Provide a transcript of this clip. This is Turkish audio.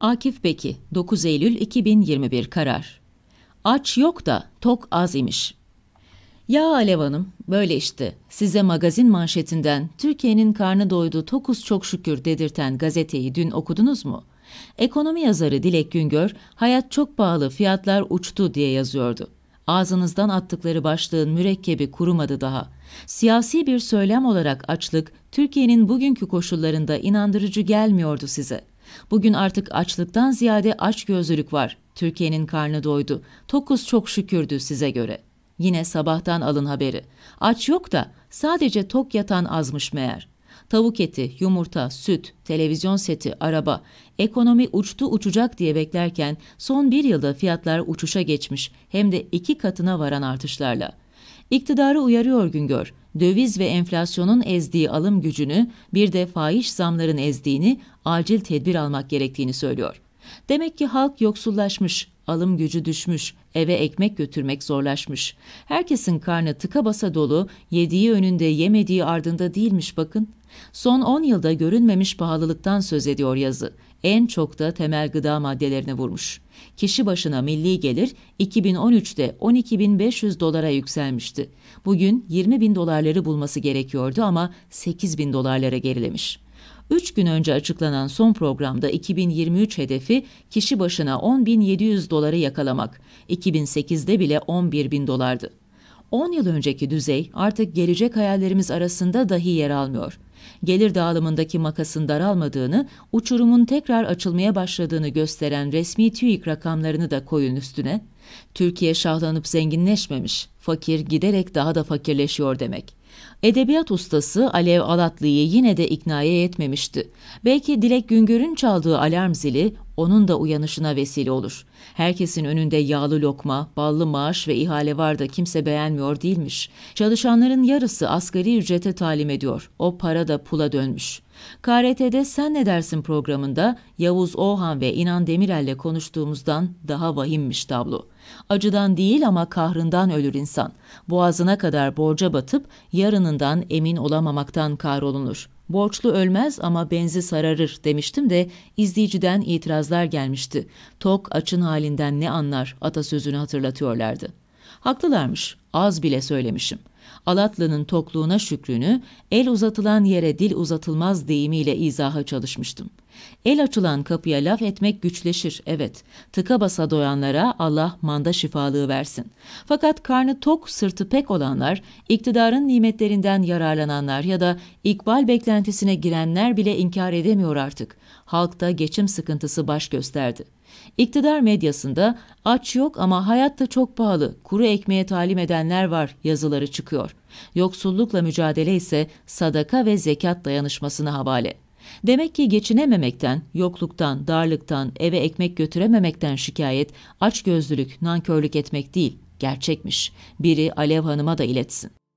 Akif Beki 9 Eylül 2021 karar. Aç yok da tok az imiş. Ya Alev Hanım, böyle işte. Size magazin manşetinden Türkiye'nin karnı doydu tokuz çok şükür dedirten gazeteyi dün okudunuz mu? Ekonomi yazarı Dilek Güngör, hayat çok pahalı, fiyatlar uçtu diye yazıyordu. Ağzınızdan attıkları başlığın mürekkebi kurumadı daha. Siyasi bir söylem olarak açlık, Türkiye'nin bugünkü koşullarında inandırıcı gelmiyordu size.'' Bugün artık açlıktan ziyade açgözlülük var. Türkiye'nin karnı doydu. Tokuz çok şükürdü size göre. Yine sabahtan alın haberi. Aç yok da sadece tok yatan azmış meğer. Tavuk eti, yumurta, süt, televizyon seti, araba, ekonomi uçtu uçacak diye beklerken son bir yılda fiyatlar uçuşa geçmiş hem de iki katına varan artışlarla.'' İktidarı uyarıyor Güngör. Döviz ve enflasyonun ezdiği alım gücünü, bir de faiz zamların ezdiğini, acil tedbir almak gerektiğini söylüyor. Demek ki halk yoksullaşmış, alım gücü düşmüş, eve ekmek götürmek zorlaşmış. Herkesin karnı tıka basa dolu, yediği önünde yemediği ardında değilmiş bakın. Son 10 yılda görünmemiş pahalılıktan söz ediyor yazı en çok da temel gıda maddelerine vurmuş. Kişi başına milli gelir 2013'te 12.500 dolara yükselmişti. Bugün 20.000 dolarları bulması gerekiyordu ama 8.000 dolarlara gerilemiş. 3 gün önce açıklanan son programda 2023 hedefi kişi başına 10.700 doları yakalamak. 2008'de bile 11.000 dolardı. 10 yıl önceki düzey artık gelecek hayallerimiz arasında dahi yer almıyor. Gelir dağılımındaki makasın daralmadığını, uçurumun tekrar açılmaya başladığını gösteren resmi TÜİK rakamlarını da koyun üstüne. Türkiye şahlanıp zenginleşmemiş, fakir giderek daha da fakirleşiyor demek. Edebiyat ustası Alev Alatlı'yı yine de iknaya yetmemişti. Belki Dilek Güngör'ün çaldığı alarm zili onun da uyanışına vesile olur. Herkesin önünde yağlı lokma, ballı maaş ve ihale var da kimse beğenmiyor değilmiş. Çalışanların yarısı asgari ücrete talim ediyor. O para da pula dönmüş.'' KRT'de Sen Ne Dersin programında Yavuz Ohan ve İnan Demirel'le konuştuğumuzdan daha vahimmiş tablo. Acıdan değil ama kahrından ölür insan. Boğazına kadar borca batıp yarınından emin olamamaktan kahrolunur. Borçlu ölmez ama benzi sararır demiştim de izleyiciden itirazlar gelmişti. Tok açın halinden ne anlar atasözünü hatırlatıyorlardı. Haklılarmış, az bile söylemişim. Alatlı'nın tokluğuna şükrünü, el uzatılan yere dil uzatılmaz deyimiyle izaha çalışmıştım.'' El açılan kapıya laf etmek güçleşir, evet. Tıka basa doyanlara Allah manda şifalığı versin. Fakat karnı tok, sırtı pek olanlar, iktidarın nimetlerinden yararlananlar ya da ikbal beklentisine girenler bile inkar edemiyor artık. Halkta geçim sıkıntısı baş gösterdi. İktidar medyasında aç yok ama hayatta çok pahalı, kuru ekmeğe talim edenler var yazıları çıkıyor. Yoksullukla mücadele ise sadaka ve zekat dayanışmasına havale. Demek ki geçinememekten, yokluktan, darlıktan, eve ekmek götürememekten şikayet, açgözlülük, nankörlük etmek değil, gerçekmiş. Biri Alev Hanım'a da iletsin.